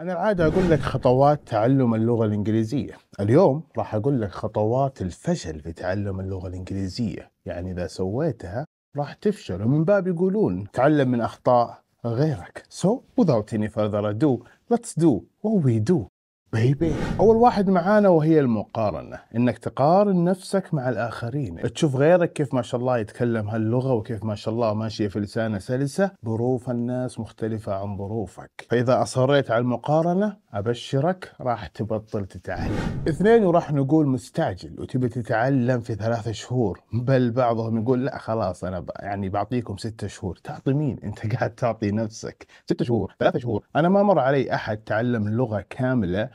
أنا العادة أقول لك خطوات تعلم اللغة الإنجليزية، اليوم راح أقول لك خطوات الفشل في تعلم اللغة الإنجليزية، يعني إذا سويتها راح تفشل ومن باب يقولون تعلم من أخطاء غيرك. So without any further ado, let's do what we do. بيبي اول واحد معانا وهي المقارنه انك تقارن نفسك مع الاخرين تشوف غيرك كيف ما شاء الله يتكلم هاللغه وكيف ما شاء الله ماشيه في لسانه سلسه ظروف الناس مختلفه عن ظروفك فاذا اصريت على المقارنه ابشرك راح تبطل تتعلم اثنين وراح نقول مستعجل وتبي تتعلم في ثلاثة شهور بل بعضهم يقول لا خلاص انا يعني بعطيكم ستة شهور تعطي مين انت قاعد تعطي نفسك ستة شهور ثلاثة شهور انا ما مر علي احد تعلم لغه كامله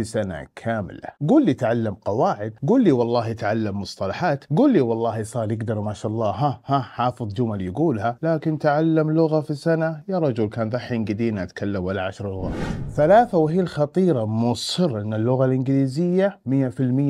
في سنة كاملة قول لي تعلم قواعد قول لي والله تعلم مصطلحات قول لي والله صار يقدر ما شاء الله ها ها حافظ جمل يقولها لكن تعلم لغة في سنة يا رجل كان ذحين قديم أتكلم ولا عشر لغات ثلاثة وهي الخطيرة مصر أن اللغة الإنجليزية 100%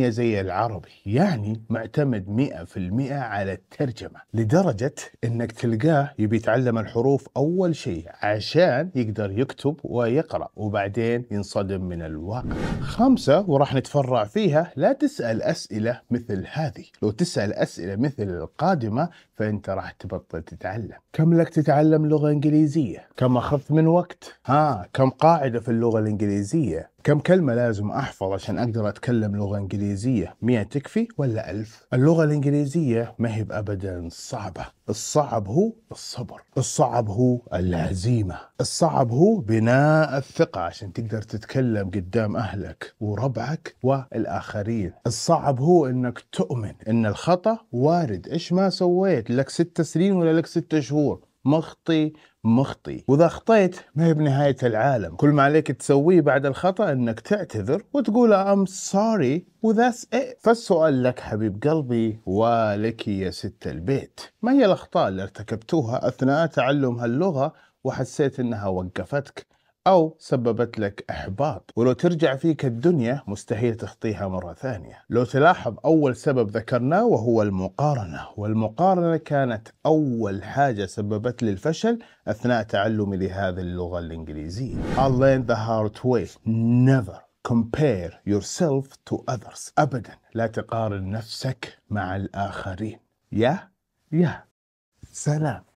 زي العربي يعني معتمد 100% على الترجمة لدرجة أنك تلقاه يبي يتعلم الحروف أول شيء عشان يقدر يكتب ويقرأ وبعدين ينصدم من الواقع خمسة وراح نتفرع فيها لا تسأل أسئلة مثل هذه لو تسأل أسئلة مثل القادمة فأنت راح تبطل تتعلم كم لك تتعلم لغة إنجليزية؟ كم أخذت من وقت؟ ها كم قاعدة في اللغة الإنجليزية؟ كم كلمة لازم أحفظ عشان أقدر أتكلم لغة إنجليزية؟ 100 تكفي ولا 1000 اللغة الإنجليزية ما هي أبدا صعبة الصعب هو الصبر الصعب هو العزيمة الصعب هو بناء الثقة عشان تقدر تتكلم قدام أهلك وربعك والآخرين الصعب هو أنك تؤمن أن الخطأ وارد إيش ما سويت لك ستة سنين ولا لك ستة شهور مخطي مخطي واذا اخطيت ما هي بنهايه العالم كل ما عليك تسويه بعد الخطا انك تعتذر وتقول ام سوري وذاتس ات فالسؤال لك حبيب قلبي ولك يا ست البيت ما هي الاخطاء اللي ارتكبتوها اثناء تعلم هاللغه وحسيت انها وقفتك أو سببت لك إحباط ولو ترجع فيك الدنيا مستحيل تخطيها مرة ثانية لو تلاحظ أول سبب ذكرناه وهو المقارنة والمقارنة كانت أول حاجة سببت لي الفشل أثناء تعلمي لهذه اللغة الإنجليزية I learned the hard way never compare yourself to others أبدا لا تقارن نفسك مع الآخرين يا يا سلام